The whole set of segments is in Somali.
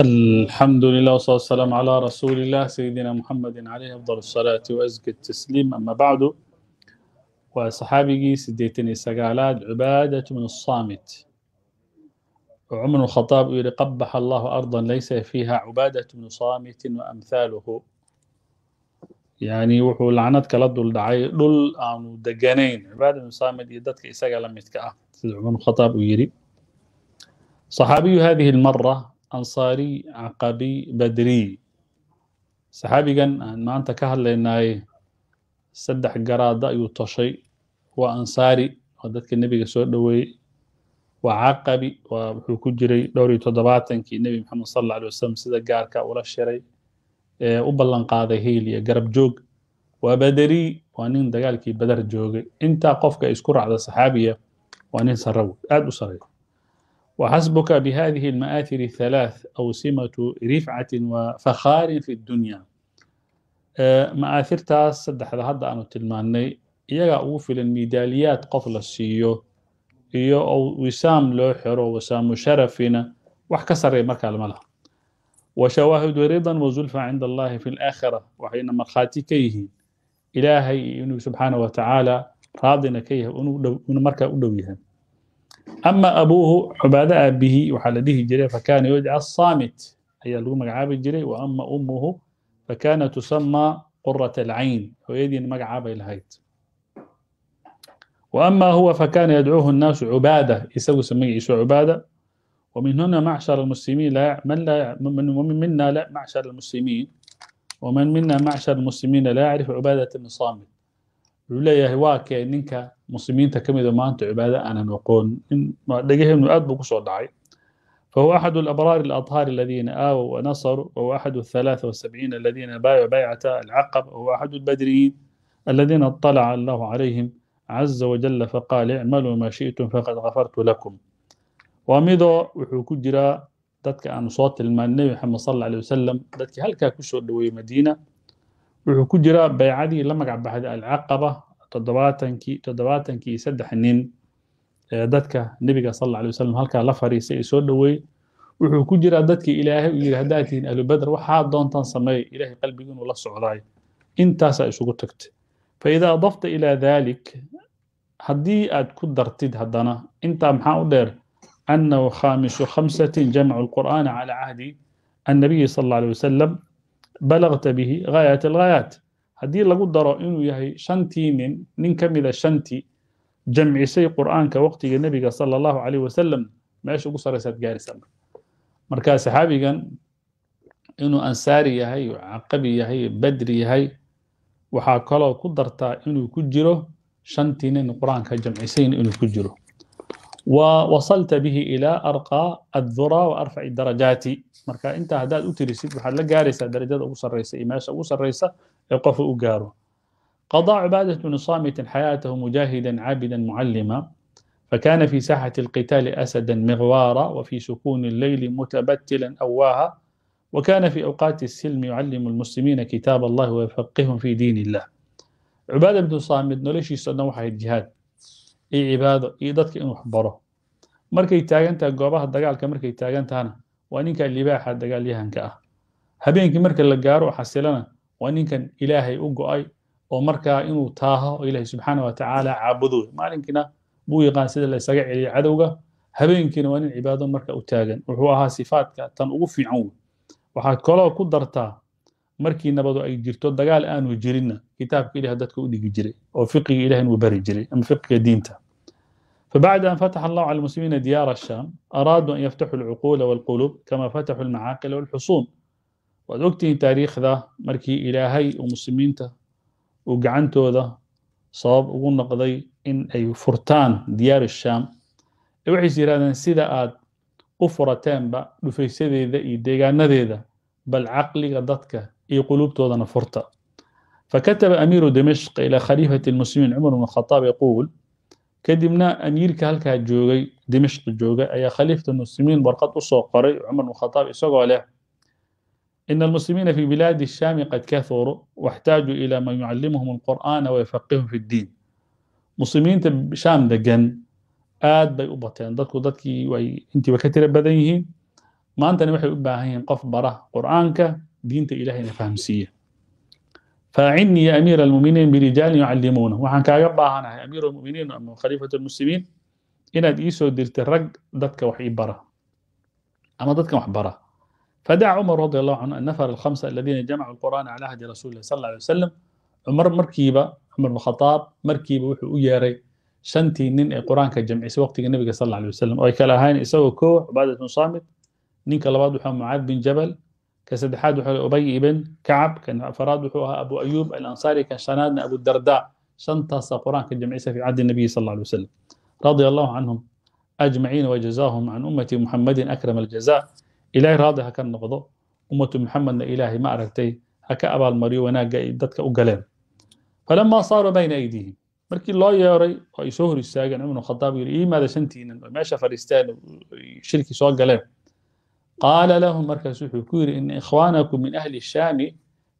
الحمد لله والصلاة والسلام على رسول الله سيدنا محمد عليه أفضل الصلاة وأزكى التسليم أما بعد وصحابي سديتني سقالات عبادة من الصامت عمر الخطاب يقول قبح الله أرضا ليس فيها عبادة من صامت وأمثاله يعني وحو لعنتك لدو دول لل دقانين عبادة من صامت يدتك إساقا لم يتكأه سيد عمر الخطاب يقول صحابي هذه المرة ansaari caqabi badri saxaabigan aan maanta ka hadlaynaay saddex garaada ayuu toshay waa ansaari waa dadka nebiga soo dhoweeyey waa caqabi waa wuxuu ku jiray dhowr iyo toddobaatankii nebi maxamed sal alla alay wasalam sida gaarka ula shiray ee u ballanqaaday hiil iyo garab joog waa baderi waa nin dagaalkii badar joogay intaa qofka isku racda saxaabiya waa nin saraw aad u sareeya وحسبك بهذه المآثر الثلاث أوسمة رفعة وفخار في الدنيا ma'aairtaas saddexda hadda aanu tilmaannay iyagaa ugu filan midaaliyaad qof la siiyo iyo ou wisaam loo xiro wasaamu sharafina wax ka sarreey markaa lama laha wa shawaahidu ridan wazulfa cinda allahi fi alaakhira waxayna markhaati ka yihiin ilaahay inuu subxaana wa tacaala raadina ka yahay inuu markaa u dhow yahay أما أبوه عبادة أبيه وحلده جري فكان يدعى الصامت أي اللي مقعاب جري وأما أمه فكان تسمى قرة العين ويدي مقعاب الهيت وأما هو فكان يدعوه الناس عبادة يسوي سمي يسوع عبادة ومن هنا معشر المسلمين لا من لا من ومن منا لا معشر المسلمين ومن منا معشر المسلمين لا يعرف عبادة من صامت wuxuu leeyahay waa kee ninka muslimiinta ka mida maanta cibaado aanan aqoon dhegaheennu aad buu kusoo dhacay فهو أحد الأبرار الأطهار الذين آووا ونصروا وهو أحد الثلاثة والسبعين الذين بايعوا بيعة العقبة وهو أحد البدريين الذين اطلع الله عليهم عز وجل فقال اعملوا ما شئتم فقد غفرت لكم وميدو وحوكو جرا دادك أن صوت المال النبي محمد صلى الله عليه وسلم دادك هل كاكوشو دوي مدينة wuxuu ku jiraa baycadii la magac baxday alcaqaba toddobaatankii toddobaatankii saddex nin ee dadka nebiga sal alla alay wasalam halkaa la fariistay ee soo dhoweey wuxuu ku jiraa dadkii ilaahay u yidhi haddaad tihiin ahlubadr waxaa doontaan sameey ilaahay qalbigi inuu la socdaay intaasaa isugu tagtay fa adafta ilaa dalik haddii aad ku dartid haddana intaa maxaa u dheer annahu khaamisu khamsatin jamcu alqur'aana calaa cahdi annabiyi sal alla alay wasalam balagta bihi ghaayat alghaayaat haddii lagu daro inuu yahay shantii nin nin ka mida shantii jamcisay qur'aanka waqtiga nebiga sal allahu calayh wasalam meesha ugu saraysaad gaarisaa markaa saxaabigan inuu ansaari yahay caqabi yahay badri yahay waxaa kaloo ku dartaa inuu ku jiro shantii nin qur'aanka aanka jamcisayn inuu ku jiro ووصلت به إلى أرقى الذرة وأرفع الدرجات مركا أنت هداد أتريسيد وحال لقارسة درجات أبو سريسة إماشة أبو سريسة يقف أقاره قضى عبادة بن صامت حياته مجاهدا عابدا معلما فكان في ساحة القتال أسدا مغوارا وفي سكون الليل متبتلا أواها وكان في أوقات السلم يعلم المسلمين كتاب الله ويفقههم في دين الله عبادة بن صامت نوليشي سنوحة الجهاد iyo cibaado iyo dadka inuu waxbaro markay taagan goobaha dagaalka markay taagan waa ninkan libaaxa dagaalyahanka ah habeenkii marka la gaaro xasilana waa ninkan ilaahay u go-ay oo markaa inuu taaho oo ilaahay subxaana wa tacaala maalinkiina buu yaqaan sida la ysaga cadowga habeenkiina waa nin cibaado marka u taagan wuxuu ahaa sifaadka tan ugu fiican wey waxaad koloo ku dartaa markii nabadu ay jirto dagaal aanu jirinna kitaabka ilaah dadka u dhigi jiray oo fiqiga ilaah inuu bari jiray ama fiqiga diinta فبعد أن فتح الله على المسلمين ديار الشام أرادوا أن يفتحوا العقول والقلوب كما فتحوا المعاقل والحصون وقتي تاريخ ذا مركي إلهي ومسلمينته وقعنتو ذا sabab ugu noqday in ay furtaan diyaaru shaam ee waxayse yidhahdeen sida aad u furateenba dhufaysadeeda iyo deegaanadeeda bal caqliga dadka iyo quluubtoodana furta fakataba amiiru dimashq ila khaliifati lmuslimiin cumar bn khataab yaquul kadibna amiirka halkaa joogay dimashqi joogay ayaa khaliifta muslimiin warqad u soo qoray cumar bn khadaab isagoo leh in almuslimiina fi bilaadi shaami qad kahuru waxtaajuu ilaa man yucallimuhum alqur'aana wayafaqihum fi ddiin muslimiinta shaam degan aad bay u bateen dadku dadkii way intiiba ka tiro badan yihiin maantana waxay u baahan yihiin qof bara qur'aanka diinta ilahayna fahamsiiya faacinii ya amiir almuminiin birijaalin yucallimuuna waxaan kaaga baahanahay amiir almuminiin ama khaliifat almuslimiin inaad ii soo dirtay rag dadka wax ii bara ama dadkan wax bara fadaca cumar radi allahu canhu annafar alkhamsa aladiina jamacu alqur'aana calaa hadi rasuuli illahi sal alla alay wasalam cumar markiiba cumar bin khataab markiiba wuxuu u yeeray shantii nin ee qur-aanka jamcisay waqtiga nebiga sal alla alay wasalam oo ay kale ahayn isagoo koow cubaadat bin كسدحاد وحول أبي بن كعب كان فراد وحوها أبو أيوب الأنصاري كان شناد أبو الدرداء شنطة قرآن كالجمعيسة في عهد النبي صلى الله عليه وسلم رضي الله عنهم أجمعين وجزاهم عن أمة محمد أكرم الجزاء إلهي راضي هكا نقضو أمة محمد إلهي ما أرتي هكا أبا المريو وناقا دتك أقلين فلما صاروا بين أيديهم markii loo yeeray oo ay soo hor istaageen cumar khadaab yiri ii maadashantiinan oo meesha fadhiisteen shirki soo galeen qaala lahum markaas wuxuu ku yidhi ina ikhwaanakum min ahli shaami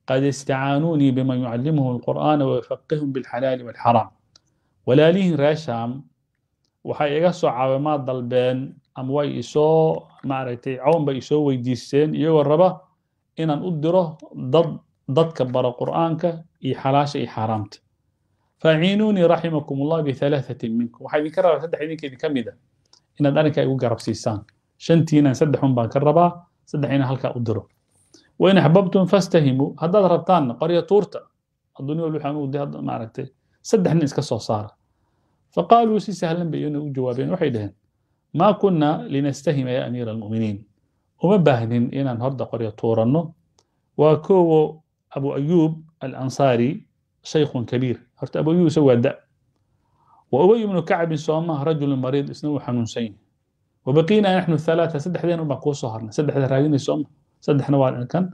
qad istacaanuunii biman yucallimuhum alqur'aana wayufaqihum bilxalaali walxaraam walaalihiin ree shaam waxay iga soo caawimaad dalbeen ama way isoo maaragtay cown bay isoo weydiisteen iyagoo raba inaan u diro dad dadka bara qur'aanka iyo xalaasha iyo xaaraamta faaciinuunii raximakum ullah bialaaثatin minkum waxaa idinka rabaa saddex idinka idinka mid a inaad arrinkaa igu garabsiisaan shantiina saddexun baan ka rabaa saddex inaa halkaa u diro wain axbabtum fastahimuu haddaad rabtaanna qorya tuurta addunya wal maaragtay saddex nin iska soo saara faqaaluu si sahlan bay iyana u jawaabeen waxay dhaheen maa kunna linastahima yaa amiira almu'miniin uma baahnin inaan horda qorya tuuranno waa koowo abu ayuub alansaari shaykhun kabiir horta abu ayuub isa waa da wa ubay ibnu kacbin soomaha rajulun mariid isna uu xanuunsan yahay wbaqiina naxnu halaaa saddexdeen un baan kuu soo harnay saddexda raadinaysooma saddexna waa dhinkan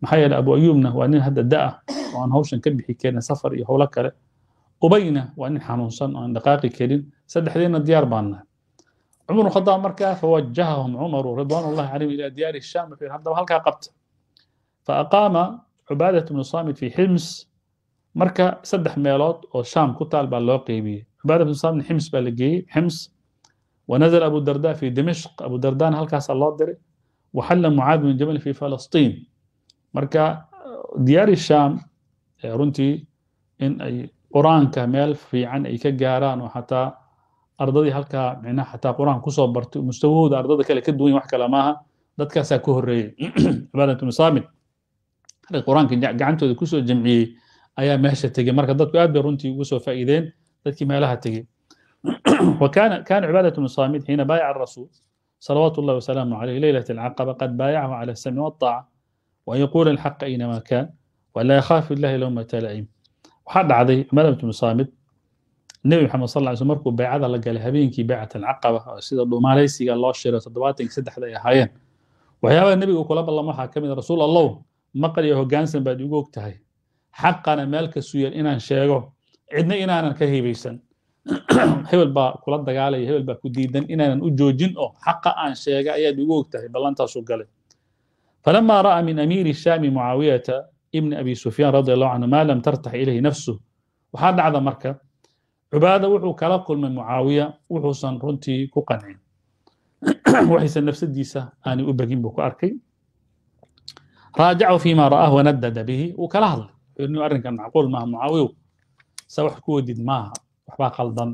maxaa yeele abu ayuubna waa nin hadda da ah oo aan hawshan ka bixi karin safar iyo howlo kale ubayna waa nin xanuunsan oo aan dhaqaaqi karin saddexdeenna diyaar baannahay cumar khadaab markaa fawajahahum cumaru ridwaan ullahi calayhim ilaa diyaari shaam wuxuu haddaba halkaa qabta faaqaama cubaadat bnu saamit fi xims marka saddex meelood oo shaam ku taal baa loo qeybiyey ونزل أبو الدرداء في دمشق أبو الدرداء halkaas loo diray وxل معاad بن jبل في فلسطين marka diyaari sham runtii in ay quraanka meel fiican ay ka gaaraan oo xataa ardadii halkaa micnaha xataa quraan kusoo bartay mustawahooda ardada kale ka duwan wax kale maaha dadkaasaa ku horreeyey cibaadat ibnu saamit halka quraanka gacantooda kusoo jamciyey ayaa meesha tegey marka dadku aad bay runtii ugu soo faa'iideen dadkii meelaha tegey وكان كان عبادة بن صامد حين بايع الرسول صلوات الله وسلامه عليه ليلة العقبة قد بايعه على السمع والطاعة وأن يقول الحق أينما كان ولا يخاف الله لومة لائم waxaa dhacday cumaada bn musaamid nebi maxamed sal ly sl markuu baycada la galay habeenkii baycat alcaqaba oo sida dhuumaalaysiga loo shiro toddobaatankii saddexda ay ahaayeen waxyaabaha nebiga kula ballamo waxaa ka mid rasuul allow maqal iyo hoggaansan baad igu og tahay xaqana meel kasuu yeel inaan sheego cidna inaanan ka hibaysan hebel baa kula dagaalaya hebel baa ku diidan inaanan u joojin oo xaqa aan sheega ayaad igu ogtahay ballantaasuu galay falamaa ra'a min amiiri shaami mucaawiyata ibni abi sufyaan radi allahu canhu maa lam tartax ilayhi nafsuh waxaa dhacda marka cubaada wuxuu kala kulmay mucaawiya wuxuusan runtii ku qancin waxaysan nafsadiisa aanay u begin buu ku arkay raajacahu fiima ra'ah wanaddada bihi wuu kala hadlay arrinkan macquul maaha mucaawiyow saa wax ku wadid maaha waxbaa qaldan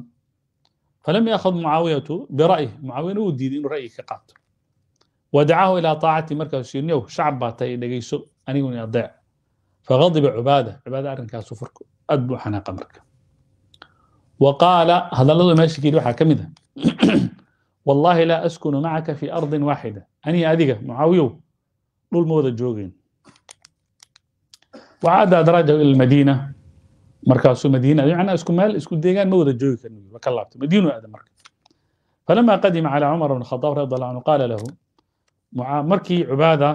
falam yakhud mucaawiyatu bira'yi mucaawiyana wuu diiday inuu ra'yi ka qaato wadacaahu ilaa taacati markaasu shiirniyow shacab baa tahay dhegayso aniguna adeec faqadiba cubaada cubaada arrinkaasu furku aad buu xanaaqa marka wa qaala hadalladuu meesha kiyidhi waxaa ka mid ah wallaahi laa askunu macaka fii ardin waaxida aniga adiga mucaawiyow dhul ma joogayn wacada daraajahu ila almadiina markaasuu madiina macnaa isku meel isku deegaan ma wada joogi karno waa ka laabtay madiinu aada marka falama qadima calaa cumar bn khadaab radi allahu canhu qaala lahu markii cubaada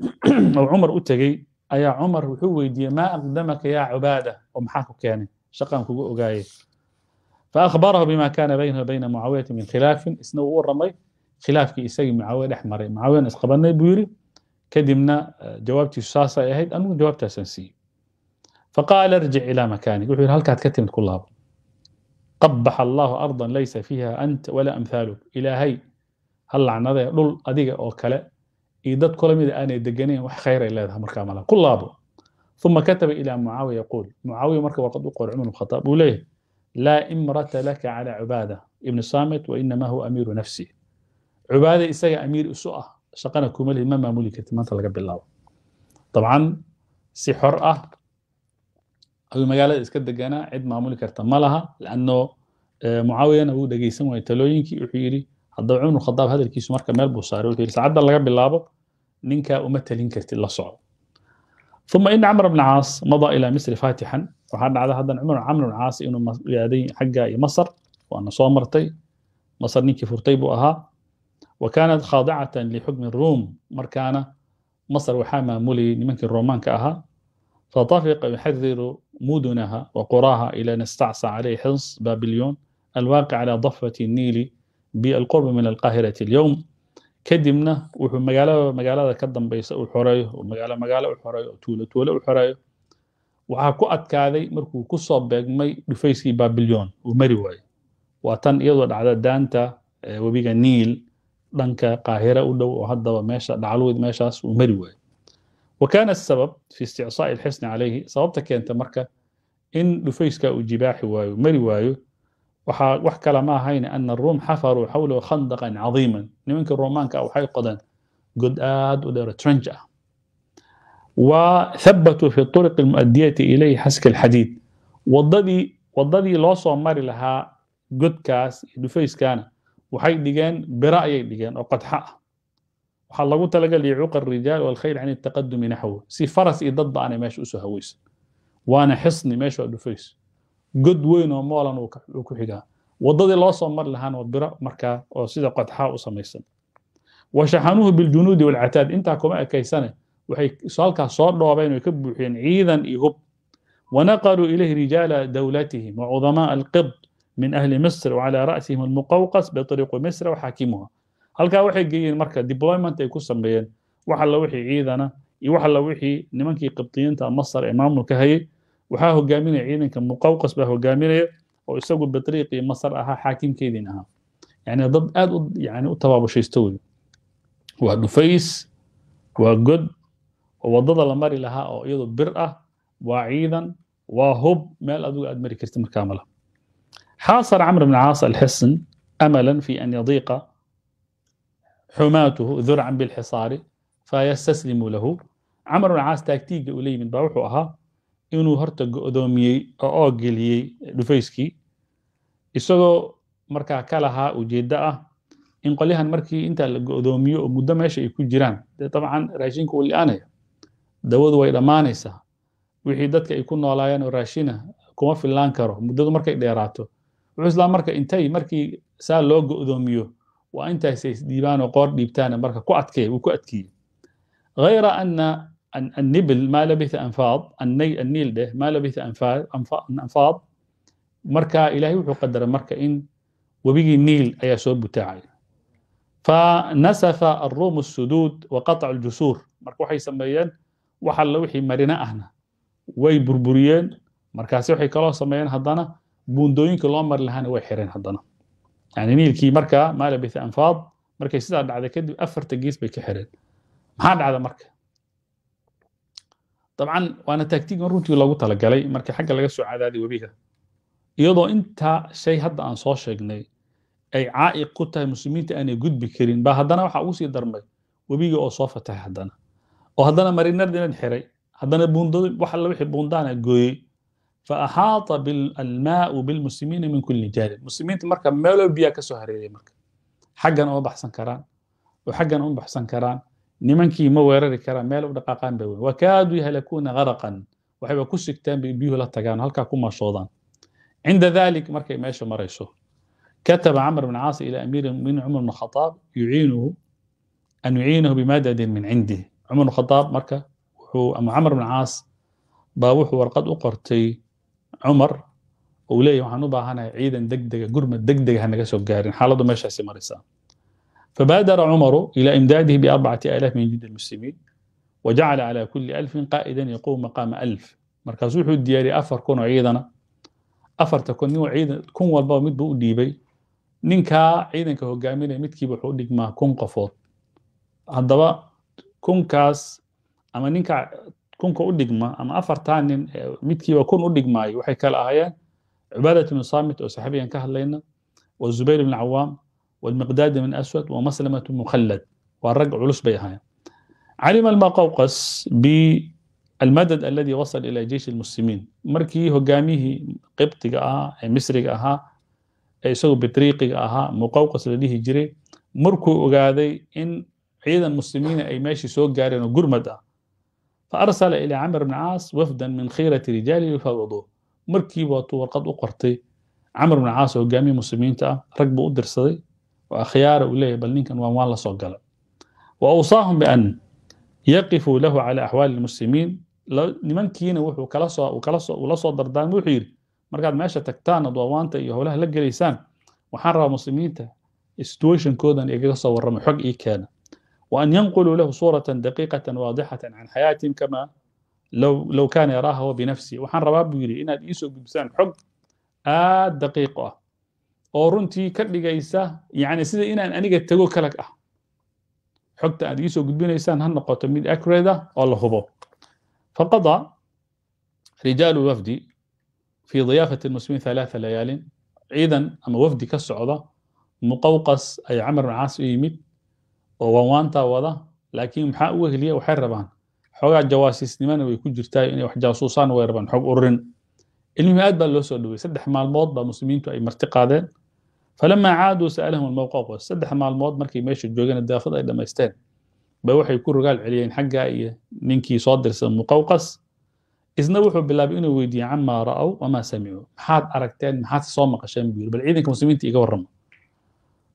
uu cumar u tegey ayaa cumar wuxuu weydiiyey maa aqdamaka yaa cubaada oo maxaa ku keenay shaqaan kugu ogaaye faahbarahu bima kana baynahu bayna mucaawiyati min khilaafin isna uu u ramay khilaafkii isagii mucaawiya dhex maray mucaawiyan isqabanay buu yidhi kadibna eh, jawaabtiisu saasay ahayd anigu jawaabtaasaan siiyey faqaala irjic ilaa makaanik wuxuu yidhi halkaad ka timid ku laabo qabax allaahu ardan laysa fiiha anta walaa amhaaluk ilaahay ha lacnadee dhul adiga oo kale iyo dad kula mida aanay deganayn wax khayr ay leedahay markaa mala ku laabo uma kataba ilaa mucaawiya yaquul mucaawiya marka warqad u qoray cumar bkhataab uu leeyahay laa imrata laka calaa cubaada ibnu saamit wainamaa huwa amiiru nafsi cubaada isaga amiir isu ah shaqana kumalihid ma maamuli kartid maanta laga bilaabo dabcan si xor ah aduu magaalada iska deganaa cid maamuli karta ma laha lanno mucaawiyana wuu dhegeysan waayey talooyinkii wuxuu yidhi haddaba cumar khadaab hadalkiisu marka meel buu saaray wuxuu yidhi saacadda laga bilaabo ninkaa uma talin kartid la soco uma ina camr bn caas madaa ilaa misri faatixan waxaa dhacda haddan cumar camr bn caas inuu yaaday xagga iyo masar waana soo martay masar ninkii furtay buu ahaa wa kaanat khaadicatan lixukmi ruum markaana masar waxaa maamulayay nimankii roomaanka ahaa فطفق يحذر مدنها وقراها إلى أن استعصى عليه حمص بابليون الواقع على ضفة النيل بالقرب من القاهرة اليوم kadibna wuxuu magaalada magaalada ka dambaysa u xoreeyo oo magaalo magaalo u xoreeyo oo tuulo tuulo u xoreeyo waxaa ku adkaaday markuu ku soo beegmay dhufayskii baabilyon uu mari waayo waa tan iyadoo dhacda daanta webiga niil dhanka qaahira u wakana asabab fi isticsaai alxisni calayhi sababta keenta marka in dhufayska uu jibaaxi waayo mari waayo waxaa wax kale ma ahayne ana ruum xafaruu xawlahu khandaqan cadiiman nimankii roomaanka ah waxay qodeen god aad u dheero trench ah وثبتوا في الطرق المؤدية إليه حسك الحديد wadadii wadadii loo soo mari lahaa godkaas dhufayskaana waxay dhigeen biro ayay dhigeen oo qodxa ah waxaa lagu talagal yacuqa arijaal wاlkhayr can اtaqadumi naxwu si faras iyo dad ba-anay meesha usoo hawaysan waana xisni meesha waa dhufays god weyn oo moolan uu ku xigaa waddadii loo soo mari lahaan waa biro markaa oo sida qodxaa u samaysan wa shaxanuuhu biljunuudi walcataad intaa kuma ekaysane waxay halkaas soo dhoobeen way ka buuxiyeen ciidan iyo hub wanaqaluu ilayh rijaala dowlatihim wacudamaa alqid min ahli misr wcalى ra'sihim almuqawqas bitriqu misra waxaakimuha halkaa waxay geeyeen marka deployment ay ku sameeyeen wax alla wixii ciidana iyo wax alla wixii nimankii qibdiyiinta masar ee maamulka hayay waxaa hogaaminaya ciidanka muqawqas baa hogaaminaya oo isagu batriiqii masar ahaa xaakimkeediin ahaa yani dad aad u yani u tabaabushaysto wey waa dhufays waa god oo waddada la mari lahaa oo iyadoo bir ah waa ciidan waa hub meel adugu aad mari karti markaa mala xaasar camr bn caas alxasan amalan fi an yadiiqa xumaatuhu durcan bilxisaari fayastaslimu lahu camar ulcaas taagtiiga uu la yimid baa wuxuu ahaa inuu horta go'doomiyey oo oogeliyey dhufayskii isagoo markaa ka lahaa ujeeddo ah in qolyahan markii intaa la go'doomiyo oo muddo meesha ay ku jiraan dee dabcan raashinka wuu li'aanaya dawadu way dhammaanaysaa wixii dadka ay ku noolaayeen oo raashina kuma fillaan karo muddadu markay dheeraato wuxuu islaa marka intay markii saa loo go'doomiyo waa intaas isdiibaanoo qoor dhiibtaana marka ku adkee wuu ku adkiye غayra ana النبل ما لبث أنفاض الني النيل ده ما لبث أنفاض أنفاض مركا إلهي وحو قدر مركا إن وبيجي النيل أي سوب بتاعي فنسف الروم السدود وقطع الجسور مركا وحي سميان وحل وحي مرنا أهنا وي بربريان مركاسي وحي كلا سميان هدانا بوندوين كلا مر لهانا وحيرين هدانا yani niilkii markaa maa anfaad markay sidaa dhacday kadib afarta gees bay ka xireen maxaa dhacda marka dabcan waana taagtigan runtii logu talagalay marka xagga laga soo cadaaday webiga iyadoo inta shay hadda aan soo sheegnay ay caa'iq ku tahay muslimiinta aanay gudbi karin baa haddana waxaa ugu sii darmay webiga oo soo fatahay haddana oo haddana marinardinan xiray haddana buundado wax alla wixii buundaana gooyey faaxaata almaau bilmuslimiina min kuli jaanib muslimiinta marka meeloo biyaa ka soo marka xaggan uma baxsan karaan oo xaggan uma baxsan karaan nimankii ma weerari karaan meel u dhaqaaqaan bay wa yahlakuuna haraqan waxayba ku sigtaan bay biyuhu la tagaan halkaa ku maashoodaan cinda dalik markay meesha marayso kataba camr bn caasi ila amiiri min cumar bn khadaab yuciinuhu an yuciinahu bimadadin min cindih cumar bn khadaab marka wuxuu ama camr bn caas baa wuxuu warqad u qortay cumar uu leeya waxaan u baahanahay ciidan degdega gurmad degdeg hanaga ah soo gaarin xaaladdu meeshaasi maraysaa فبادر عمر إلى إمداده بأربعة آلاف من جند المسلمين وجعل على kuli ألف قائدا يقوم مقام ألف markaasuu wuxuu diyaariyey afar kun oo ciidana afarta kun nin ciidan kun walbaba mid buu u dhiibay ninkaa ciidanka hogaaminaya midkiiba wuxuu u dhigmaa kun qofood haddaba kunkaas ama ninka kunka u dhigma ama afartaa nin midkiiba kun u dhigmaayo waxay kale ahaayeen cubaadat bnu saamit oo saxaabigan ka hadlayna wa zubayr bn cawaam wamiqdaad bn aswad wamaslamat mukhallad waa rag culus bay ahaayeen calima almaqawqas bialmadad aladi wasal ila jeish lmuslimiin markii hogaamiyihii qibtiga ahaa ee misriga ahaa ee isagoo bitriiqiga ahaa muqawqas la dhihi jiray markuu ogaaday in ciidan muslimiina ay meeshii soo gaareen oo gurmad ah farsala ilaa camr bni caas wafdan min khiirati rijaali fawado markii waatuu warqad u qortay camr bni caas oo hogaamiya muslimiinta ah rag buu u dirsaday oo akhyaara uu leeyahy bal ninkan waan waan la soo gala wa awsaahum bian yaqifuu lahu cala axwaali lmuslimiin nimankiina wuxuu kala soo dardaarma wuxuu yidhi markaad meesha tagtaanna doowaanta iyo howlaha la gelaysaan waxaan rabaa muslimiinta situationkoodan igaga soo warrama xog ii keena وان ينقلوا له صوره دقيقه واضحه عن حياتهم كما لو لو كان يراها هو بنفسه وحن رباب يري ان يسو بسان حب آه دقيقه اورنتي كدغيسا يعني سيده ان اني تقول كلك اه حقت ان يسو بنيسان هن نقط من اكريدا الله هو فقضى رجال الوفد في ضيافة المسلمين ثلاث ليال عيدا أما وفد كالسعودة مقوقص أي عمر عاص يميت oo wanwaanta wada laakiin maxaa u weheliya waxay rabaan xoogaa jawaasiisnimana way ku jirtaa inay wax jaasuusaan way rabaan xog ururin ilmihii aad baa loo soo dhowey saddex maalmood baa muslimiintu ay marti qaadeen falamaa caaduu sa'alahum almowqoqo saddex maalmood markay meesha joogeen daafada ay dhammaysteen bay waxay ku rogaal celiyeen xaggaa iyo ninkii soo dirsan muqawqas isna wuxuu bilaabay inuu weydiiyey camaa ra'aw wamaa samicuu maxaad aragteen maxaad soo maqasheen buu yiri bal ciidanka muslimiinta iga warrama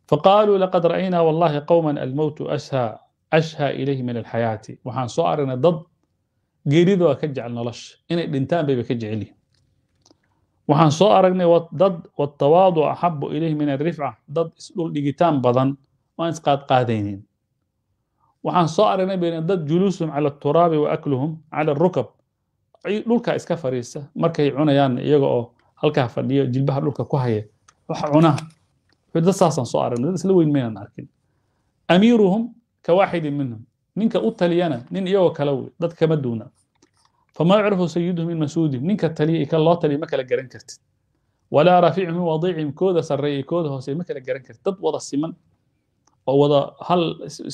faqaaluu laqad ra'aynaa wallahi qowman almowtu ashhaa ilayhi min alxayaati waxaan soo aragnay dad geeridooda ka jecel nolosha inay dhintaan bayba ka jecelyihin waxaan soo aragnay dad watawaadu axabu ilayhi min alrifca dad isdhuldhigitaan badan oo aan isqaadqaadaynin waxaan soo aragnay bayna dad juluusuhum cala aturaabi wa akluhum cala arukab dhulkaa iska fariista markay cunayaanna iyaga oo halkaa fadhiyo jilbaha dhulka ku haya wax cunaa dad saasaan soo aragna dad isla weyn maynan arkin amiiruhum ka waaxidin minhum ninka u taliyana nin iyagoo kale wey dad kama duuna famaa yucrafu sayiduhum min masuudihim ninka taliya iyo kan loo taliya ma kala garan kartid walaa raaficihim min wadiicihim kooda sarreeya kooda hoose ma kala garan kartid dad wada siman oo wada hal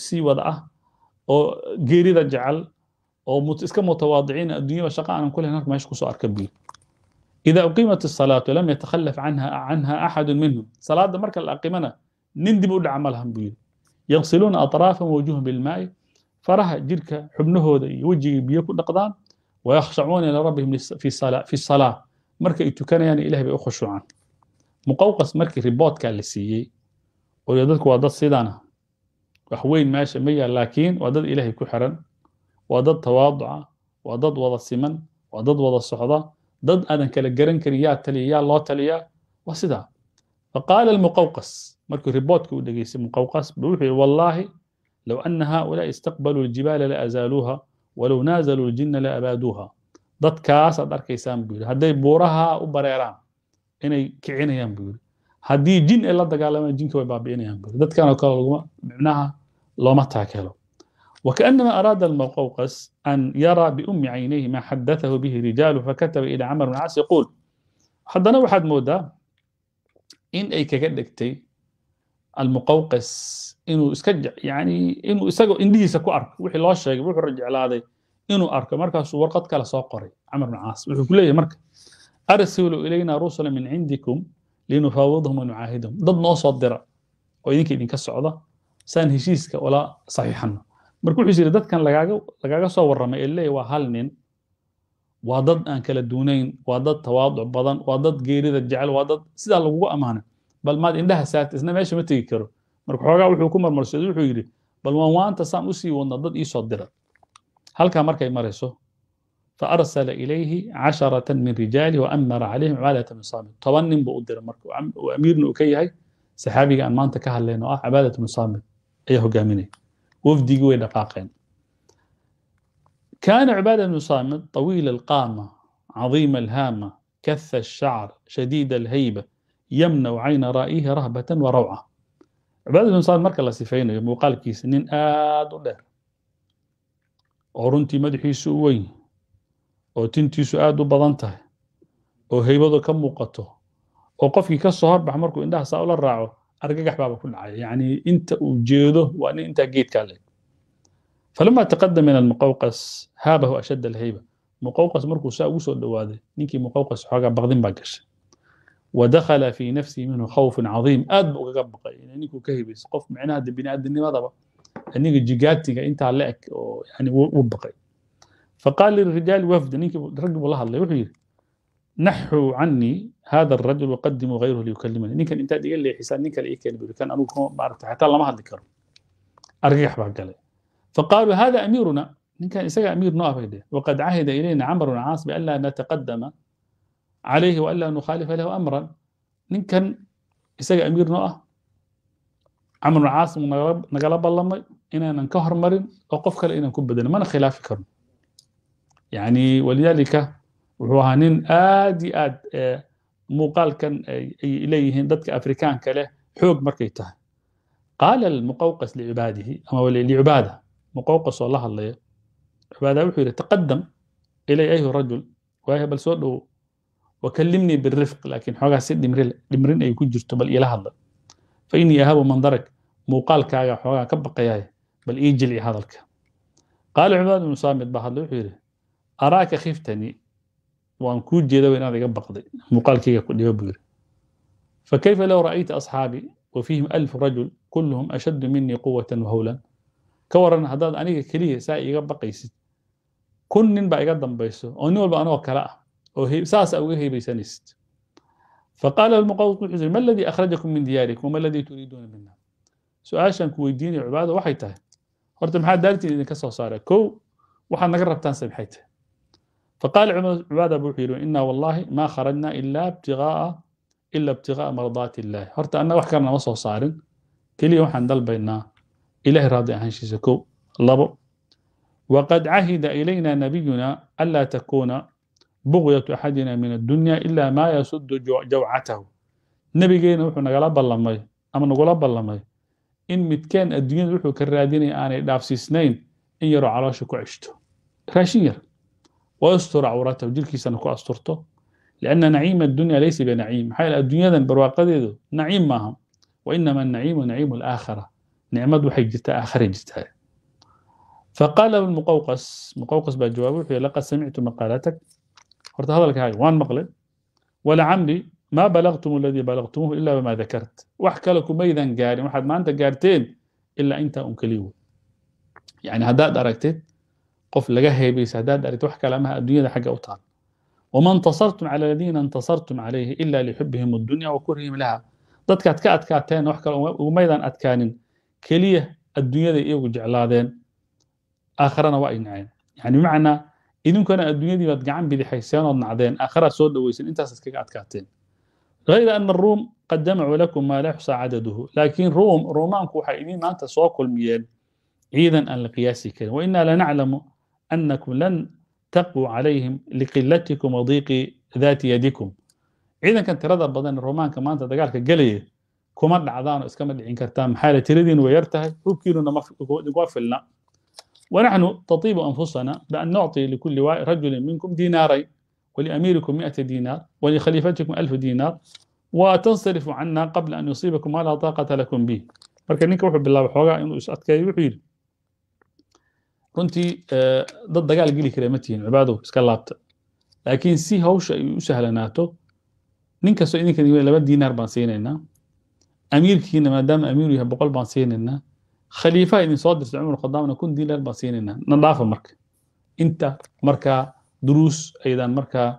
sii wada ah oo geerida jecel oo iska mutawaadiciin adduunyaba shaqa aanan kulahayn lahayn halka meesha kusoo arka biyo ida uqimat الsalaatu lam yatahalaf canha axadu minhum salaada marka la aqimana nin dib u dhaca ma lahan buu yidhi yaqsiluuna aطraafahum wajuhum bilmaa'i faraha jirka xubnahooda iyo wejigii biyo ku dhaqdaan wayakhshacuuna ila rabbihim fi salaa marka ay tukanayaan ilahi bay u khushuucaan muqawqas markii riboodkaa la siiyey oo dadku waa dad sidana wax weyn meesha ma yaal laakiin waa dad ilaahay ku xiran waa dad tawaaduca waa dad wada siman waa dad wada socda dad aadan kala garan karin yaa taliya yaa loo taliyaa waa sidaa faqaala almuqawqas markuu ribootka u dhegeystay muqawqas bu wuxuu yihi wallaahi low ana haaulaa'i istaqbaluu ljibaala la azaaluuha walow naazaluu ljinna la abaaduuha dadkaas aad arkaysaan buu yidhi hadday buuraha u bareeraan inay kicinayaan buu yihi haddii jin ay la dagaalamaan jinka way baabi'inayaan buu dadkan dadkanoo kale laguma micnaha looma taakelo وكأنما أراد المقوقس أن يرى بأم عينيه ما حدثه به رجال فكتب إلى عمر بن العاص يقول haddana waxaad moodaa in ay kaga dhegtay almuqawqis inuu iska yani inuu isagoo indhihiisa ku arko wixii loo sheegay wuxuu jeclaaday inuu arko markaasuu warqad kale soo qoray camr bn caas wuxuu ku leeyahay marka arsiluu ilayna rusula min cindikum linufaawidhum wanucaahidhum dad noo soo dira oo idinka idinka socda saan heshiiska ula saxiixano marka wuxuu yidhi dadkan lagaaga lagaaga soo warramay ee waa hal nin waa dad aan kala duunayn waa dad tawaaduc badan waa dad geerida jecel waa dad sidaa lagugu ammaanay bal maad indhaha saarta isna meesha ma tegi karo marka xoogaa wuxuu ku marmarsaday wuxuu yidhi bal waan waanta saan usii wadna dad iisoo dira halkaa markay marayso fa arsala ilayhi casharatan min rijaali wa amara calayhim cibaadata min saamit toban nin buu u diray marka amiirna uu ka yahay saxaabiga aan maanta ka hadlayno ah cibaadata min saamit ayaa hogaaminaya wafdigii way dhaqaaqeen kaana cibaada bnu saamid طawiila alqaama cadiima alhaama kaha الshacr shadiid alhayba yamnaw cayna ra'yihi rahbata wa rawca cibaada bnu saamid marka la sifaynayo muuqaalkiisa nin aada u dheer oo runtii madaxiisu u weyn oo tintiisu aada u badan tahay oo haybadu ka muuqato oo qofkii ka soo horbax markuu indhaha saa ula raaco argagax baaba ku dhacay yani inta uu jeedo waa nin intaa geedkaa leeg falama taqadama ila muqawqas haabahu ashad alhayba muqawqas markuu saa ugu soo dhowaaday ninkii muqawqas xoogaa baqdin baa gashay wadakhala fi nafsihi minhu khawfun cadiim aad buu ugaga baqay in ninkuu ka hibayso qof micnaha biniaadinimadaba ninka jigaatiga intaa la eg oo yani uu baqay faqaala lirijaali wafda ninkii raggi buu la hadlay wuxuu yidhi نحو عني هذا الرجل وقدم غيره ليكلمني نيكا انت ديال لي حساب نيكا لي إيه كان يقول كان انو ما عرفت حتى الله ما ذكر ارجح بعد فقالوا هذا اميرنا ان اسا امير نوافد وقد عهد الينا عمرو بن العاص بألا نتقدم عليه والا نخالف له امرا ان كان اسا امير نوى عمرو العاص نغلب الله ان ان كهر مرن وقف كل ان كبدنا ما خلاف كرم يعني ولذلك wuxuu ahaa nin aad iyo aad eh, muuqaalkan eh, ay leeyihiin dadka afrikaanka leh xoog markay tahay qaala muqawqas licibaadihi ama licibaada muqawqas oo la hadlaya cibaada wuxuu yidhi taqadam ilay ayhu rajul waaya bal soo dhowo wakalimnii birifq laakiin xoogaa si dhimrin ay ku jirto bal iila hadla fa inii ahabu mandarag muuqaalkaaga xoogaa ka baqayaay bal ii jilci hadalka qaala cibaad bnu saamid baa hadla wuxuu yidhi araaka khiftanii waan kuu jeedaba inaad iga baqday muuqaalkayga kudhiba buu yiri fakayfa low ra'ayta asxaabii wa fiihim alfu rajul kulluhum ashaddu minii quwatan wahowlan ka waran haddaad aniga keliya saa iga baqaysid kun nin baa iga dambayso oo nin walba anoo kale ah oo saasa uga heybaysanaysid faqaala lmuqawqi wuxuu yiri ma aladii akhrajakum min diyaarikum wama aladii turiiduuna mina su-aashaan ku weydiinaya cubaada waxay tahay horta maxaa daartiin idinka soo saaray kow waxaad naga rabtaan se maxay tahay فقال عبادة أبو حيلو ina والله ما خرجنا إلا ابتغاء إلا ابتغاء مرضات الله horta anna wax kalena ma soo saarin keliya waxaan dalbaynaa ilahay raadi ahaanshiisa kow labo وقد عهد إلينا نبينا ألا تكون بغية axadina min addunya ila ما يسد jawcatahu nebigeena wuxuu nagala ballamay ama nagula ballamay in midkeen adduunyada wuxuu ka raadinaya aanay dhaafsiisnayn in yaroo caloosha ku ceshto raashin yar wastur cawratahu jirkiisana ku asturto lianna naciima addunya laysa binaciim maxaa yaele adduunyadan barwaaqadeedu naciim maaha wa inama anaciimu naciimu alaakhara nicmad waxay jirtaa aakharay jirtaa faqaala muqawqas muqawqas baa jawaab wuxuu yhi laqad samictu maqaalatak horta hadalkaaga waan maqlay walacamri maa balagtum aladii balagtumuuhu ila wamaa dakart wax kale kumaydan gaarin waxaad maanta gaarteen ilaa intaa un keliya wey yani haddaad aragtid qof laga heebaysa haddaad arid wax kale amaha addunyada xagga u taal wama intasartum cala aladiina intasartum calayhi ila lixubihim addunya wa kurihim laha dadkaad ka adkaateen wax kale umaydan adkaanin keliya adduunyaday iyagu jeclaadeen aakharana waa ay naceen yani bimacnaa idinkuna adduunyadii baad gacan bidixayseen ood nacdeen aakharaad soo dhoweysan intaasaad kaga adkaateen غayra ana aruum qad jamacuu lakum maa laa yuxsaa cadaduhu laakiin ruum ruumaanku waxay idiin maanta soo kulmiyeen ciidan aan la qiyaasi karin wainaa lanaclamu أنكم لن تقوا عليهم لقلتكم وضيق ذات يدكم ciidankan tirada badan romaanka maanta dagaalka gelaya kuma dhacdaanoo iskama dhicin kartaan maxaale tiradiinu way yar tahay hubkiinuna idinkuma filna wanaxnu tatiibu anfusana bian nucطi likuli rajulin minkum diinaaray wliamiirikum miata diinaar walikhaliifatikum alfu diinaar watansarifu cana qabla an yusiibakum ma laa taaqata lakum bih marka ninka wuxuu bilaaba xoogaa inuu is adkeeyo wuxuu yidhi runtii eh, dad dagaal geli kara ma tihiin cibaadow iska laabta laakiin si hawsha ay u sahlanaato nin kastoo idinka laba diinaar baan siinaynaa amiirkiina maadaama amiiru yahay boqol baan siinaynaa khaliifaha idin soo dirtay cumar khadaamna kun diinaar baan siinaynaa na dhaafa marka inta markaa duruus aydan markaa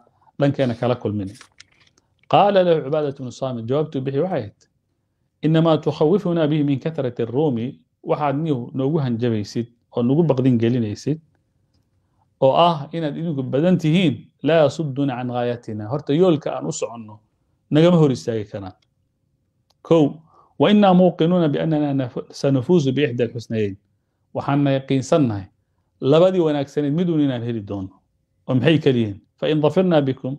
dhankeena kala kulmin qaala lahu cibaadat bnu saamid jawaabtuu bixi waxay ahayd inamaa tukhawifunaa bihi min katrati ruumi waxaad niyow noogu hanjabaysid oo nagu baqdin gelinaysid oo ah inaad idinku badan tihiin laa yasuduuna can gaayatina horta yoolka aan u soconno nagama hor istaagi karaan o wa inaa muuqinuuna biannana sanafuusu biixda alxusnayeyn waxaana yaqiinsannahay labadii wanaagsaneed midun inaan heli doono oo maxay keliyihiin fain dafirna bikum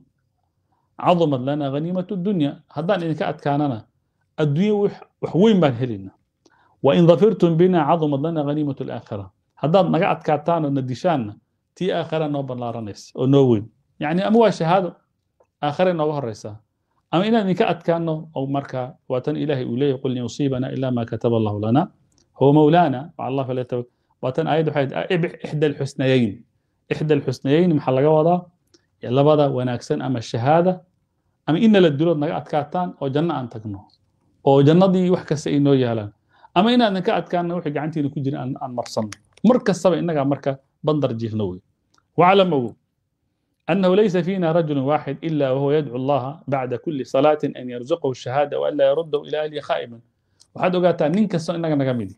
cadumad lana haniimat dunya haddaan idinka adkaanana adduunya wax weyn baan helina wain dafirtum bina cadumad lana haniimat alaakhira haddaad naga adkaataan na dishaanna tii aakhara noo ballaaranaysa oo noo weyn yani ama waa shahaado aakhare nooga horaysaa ama inaan idinka adkaano oo marka waa tan ilaahay uu leeyahy qul yusiibana ila ma kataba allahu lana huwa mawlaana allah falyatawak waa tan aayaddu waxay ibix ixda alxusnayayn ixda alxusnayayn maxaa laga wadaa labada wanaagsan ama shahaada ama in nala dilood naga adkaataan oo janno aan tagno oo jannadii wax kasta ay noo yaalaan ama inaad idinka adkaanna wixii gacantiina ku jira aan marsanno mar kastaba inagaa marka bandar jiifna wey waclam ogow أنه ليس فينا رجل واحد إلا وهو يدعو الله بعد كل صلاة أن يرزقه الشهادة وأن لا يرده إلى أهله خائبا waxaad ogaataa nin kasto innaga naga midi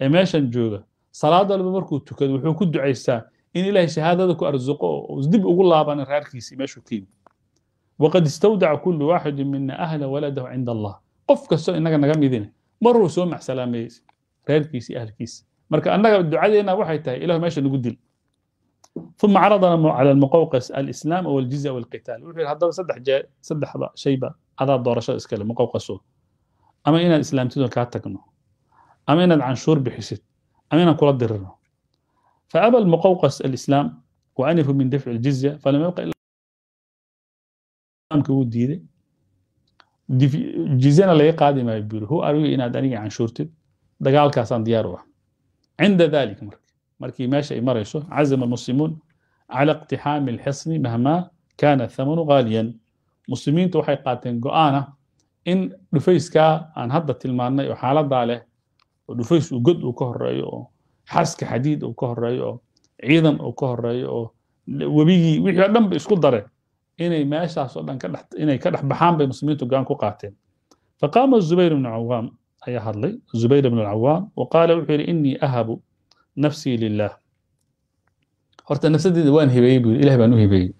ee meeshan jooga salaad walba markuu tukado wuxuu ku ducaystaa in ilaahay shahaadada ku arsuqo oo dib ugu laabanin reerkiisii meeshuu ka yimid waqad istawdaca kullu waaxidin mina ahla waladahu cinda allah qof kastoo innaga naga midina maruu soo maxsalaameeyey reerkiisi ahalkiisa marka annaga ducadeena waxay tahay ilah meesha nagu dil uma caradana cala almuqawqas alislaam waljizya walqitaal wuxuu yidhi haddaba saddex jeer saddexda shayba adaa doorashada iskale muqawqaso ama inaad islaamtidu kaa tagno ama inaad canshuur bixisid ama inaan kula dirirno faaba almuqawqas alislaam waanifu min dafci aljizya falam yabqa ilaamka wuu diiday jizyana laga qaadi maayo buri hu arigu inaad aniga canshuurtid dagaalkaasaan diyaar u ah cinda dalik marka markii meesha ay marayso cazama almuslimuun cala iqtixaami alxisni mahma kana thamanu ghaaliyan muslimiintu waxay qaateen go-aanah in dhufayskaa aan hadda tilmaannay oo xaaladaa leh oo dhufays uu god uu ka horreeyo oo xaska xadiid uu ka horreeyo oo ciidan uu ka horreeyo oo webigii wixii oo dhan ba isku dare inay meeshaas oo dhan inay ka dhex baxaan bay muslimiintu go-aan ku qaateen faqaama zubayr bnu cawaam ayaa hadlay zubayr bn اlcawaam wa qaala wuxuu yidhi inii ahabu nafsii lilah horta nafsadeeda waan hibeeyey buu ilah baan u hibeeyey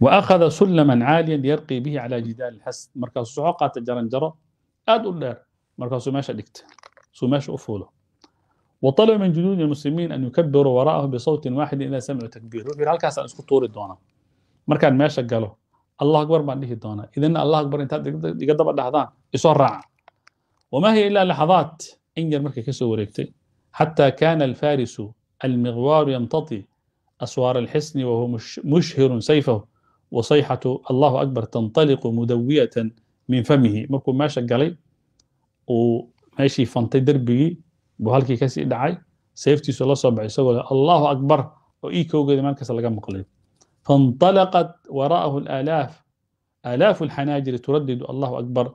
wa akhada sullaman caaliyan yarqii bihi calaa jidaali lxasd markaasuu soxo qaata jaranjaro aad dheer markaasuu meesha dhigta suu u fuulo waطalaba min junuudi lmuslimiin an yukabiruu wara'ahu bisawtin waaxidin idaa samicuu takbiir wuxuu yidhi halkaasaan isku tuuri doonaa markaan meesha galo allah akbar baan dhihi doonaa idinna allah akbar intaad iga daba dhahdaan isoo raaca وما هي ilaa لحظات in yar markay ka soo wareegtay xataa kaana alfarisu almiqwaaru yamtati aswaara alxisni wahuwa mushhirun sayfahu wasayxatu allahu akbar tantaliqu mudawiyatan min famihi markuu meesha galay uu meeshii fantay derbigii buu halkii kasii dhacay seeftiisu la soo baxay isagoo leh allahu akbar oo ii kowgeeda meel kasta laga maqlayo fainطalaqat wara'ahu alaaf alaafu alxanaajiri turadidu allahu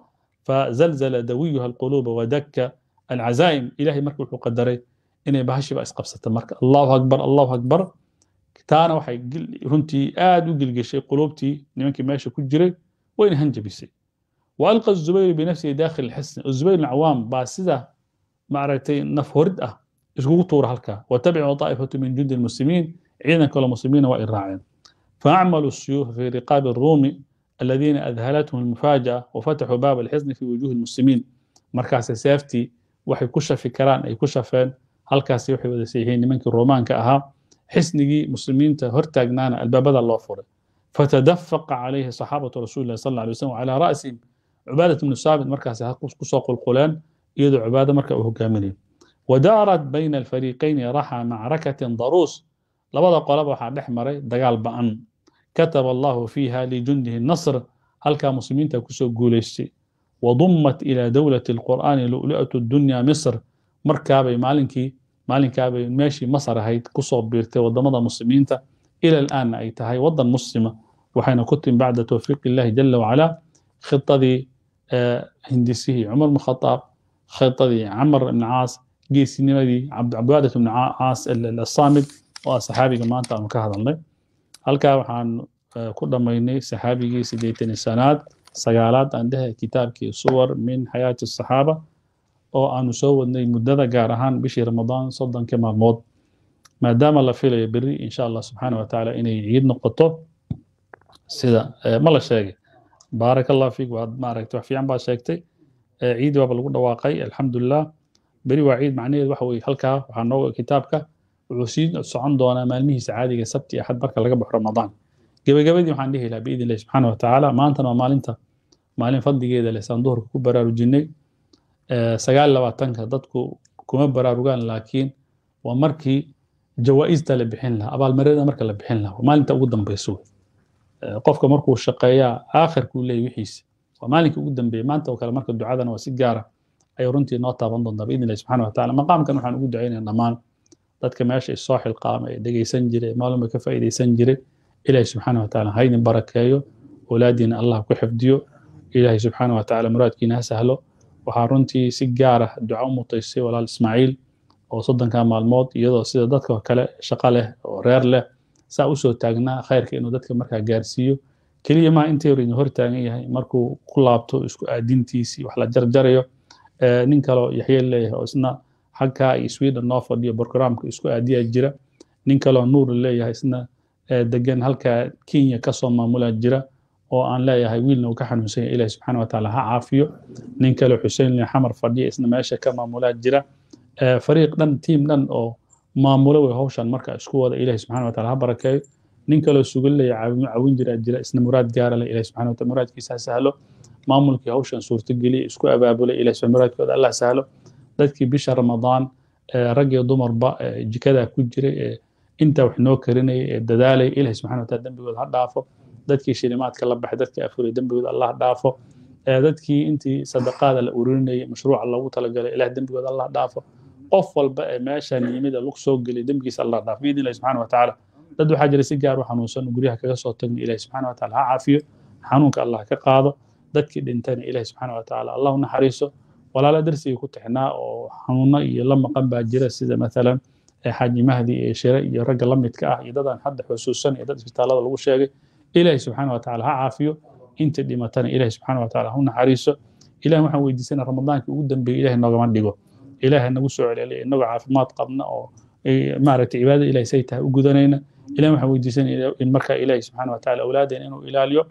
fazalzala dawiyuha alquluuba wadaka alcazaa'im ilahay marka wuxuu qadaray inay bahashiiba isqabsata marka allahu akbar allahu akbar taana waxay runtii aad u gilgeshay quluubtii nimankii meesha ku jiray wayna hanjabisay وألقى الزبير بنفسه داخل الحصن الزبير العوام باسدة معركتي نفهرد أه إسقوق طور هلكا وتبع طائفة من جند المسلمين عينا كل المسلمين وإراعين فأعملوا السيوف في رقاب الروم الذين أذهلتهم المفاجأة وفتحوا baab الحصن fi وجوه المسلمين markaas safety waxay ku shafi karaan ay ku shafeen halkaasi waxay wada seexiyeen nimankii romaanka ahaa xisnigii muslimiinta hortaagnaana albaabada loo furay fatadafaqa calayhi saxaabatu rasuuli lahi sal alay wasallam calaa ra'sihim cubaadat ibnu saabit markaasi ku soo qulquleen iyadoo cubaada marka uu hogaaminayo wadaarat bayna alfariiqayni raxa macrakatin daruus labada qolaba waxaa dhex maray dagaal ba'an كتب الله فيها لجنده النصر هل كان مسلمين تكسو قوليسي وضمت إلى دولة القرآن لؤلؤة الدنيا مصر مركابة مالنكي مالنكا ماشي مصر هاي كسو بيرتي وضمضى مسلمين إلى الآن أي تهاي وضا مسلمة وحين كنت بعد توفيق الله جل وعلا خطة دي آه، هندسيه عمر بن الخطاب خطة دي عمر بن عاص جيسي نمدي عبد عبادة بن عاص الصامد وصحابي كمان تعالوا كهذا الله halkaa waxaan e, ku dhammaynay saxaabigii siddeetani sanaad sagaalaad aan dhehe kitaabkii suwar min xayaati saxaaba oo aanu soo wadnay muddada gaar ahaan bishii ramadaan soddonka maalmood maadaama la filayo berri insha allah subxaana wa tacaala inay ciid noqoto sida e, ma la sheegay baaraka allah fiik waad maaragtay wax fiican baad sheegtay e, ciid waaba lagu dhawaaqay alxamdulilah beri waa ciid macnaheed waxa weeye halkaa waxaa nooga kitaabka wuxuu sii socon doonaa maalmihiisa caadiga sabti axad marka laga baxo ramadaan gebagabadii waxaan dhihi lahaa biidn illahi subxaana watacaala maantana waa maalinta maalin fadligeeda leh saan duhurka ku baraarujinnay sagaal labaatanka dadku kuma baraarugaan laakiin waa markii jawaaista la bixin lahaa abaalmaryada marka la bixin lahaa maalinta ugu dambeysa qofka markuu shaqeeyaa aakhirkuu leey wixiisa waa maalinka ugu dambeeya maanta oo kale marka ducadana waa si gaara ayuu runtii noo taaban doontaa biidn illahi subxana watacaala maqaamkan waxaan ugu ducaynaya dhammaan dadka meesha isoo qaama ee dhegaysan jiray ee maalunba ka faa'idaysan jiray ilaahay subxaana wa tacaala hayni barakeeyo awlaadiina allah ku xifdiyo ilaahay subxaana wa tacaala muraadkiina ha sahlo waxaa runtii si gaar ah duca u mutaysay walaal ismaaciil oo soddonka maalmood iyadoo sida dadka kale shaqo leh oo reer leh saa usoo taagnaa khayrka inuu dadka markaa gaarsiiyo keliya maa intayr idin hor taagan yahay markuu ku laabto isku aadintiisii wax la jarjarayo nin kaleo leeyahay oo isna xagka iyo sweden noo fadhiyo brogramka isku aadiyaa jira nin kaloo nuur leeyahay degan halkaa kenya kasoo maamulaa jira oo aan leeyahay wiilna uu ka xanuunsanya ilahi subxana wataala ha caafiyo nin kale xuseen lin xamar fadhiya isna meesha ka maamulaa jira fariiq dhan tiim dhan oo maamulo way howshan marka isku wada ilahi subxana wataala ha barakeeyo nin kaloo sugan leeya caawimo caawin jiraa jira isna muraad gaara leh ilahi subxana wataala muraadkiisa ha sahlo maamulkii howshan suurtogeliya isku abaabulay ilahi subxana muraadkooda allah sahlo dadkii bisha ramadaan rag iyo dumarba jikadaa ku jiray intaa wax noo karinaya dadaalay ilahi subxana wataala dembigooda ha dhaafo dadkii shilimaadka la baxay dadkii afuray dembigooda allah ha dhaafo dadkii intii sadaqaada la ururinayay mashruuca loogu talagalay ilah dembigooda allah dhaafo qof walba ee meeshaan yimid lug soo geliyay dembigiisa allah dhaafo biidni ilahi subxana watacaala dad waxaa jira si gaar u xanuunsan guryaha kaga soo tagna ilahi subxana wataala ha caafiyo xanuunka allah ka qaado dadkii dhintana ilahi subxana wataala allah u naxariiso walaalo darsiga ku tixnaa oo xanuuno iyo la maqan baa jira sida maalan xaaji mahdi ee shire iyo ragga la ah iyo dadaan hadda xusuusan ee dad isbitaalada lagu sheegay ilaahay subxaana watacaala ha caafiyo inta dhimatana ilaahay subxaana watacaala ha u naxariiso ilahay waxaan weydiisanaa ramadaankii ugu dambeeyey ilahay noogama dhigo ilaahay nagu soo celceliya inagoo caafimaad qabna oo maaragtay cibaadada ilahay say tahay u gudanayna ilahay waxaan weydiisanaya in markaa ilaahay subxaana watacaala awlaadeen inuu ilaaliyo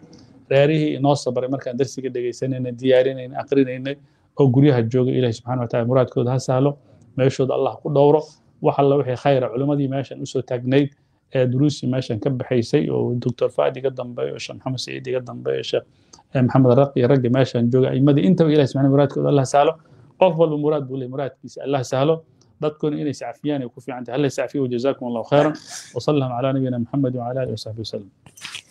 reerihii inoo sabray markaan darsiga dhegaysanayna diyaarinayna akrinaynay oo guryaha jooga ilahi subxana watacala muraadkooda ha sahlo meeshooda allah ku dhowro wax alla wixii khayra culimmadii meeshan usoo taagnayd ee duruusii meeshan ka baxaysay oo doctor faad iga dambeeyo sheekh maxamed saciid iga dambeeyo sheekh eh, maxamed raq iyo meeshan jooga a'imadii intaba ilahi subxana muraadkooda allah sahlo qof walba muraad buu leeyahy muraadkiisa allah sahlo dadkoona inay iscafiyaan ay ku fiican tahay halla iscafiyo wajazaakum allahu khayran wasala allahu calaa nabiyina maxamed wacala alihi wasaxbi wasalam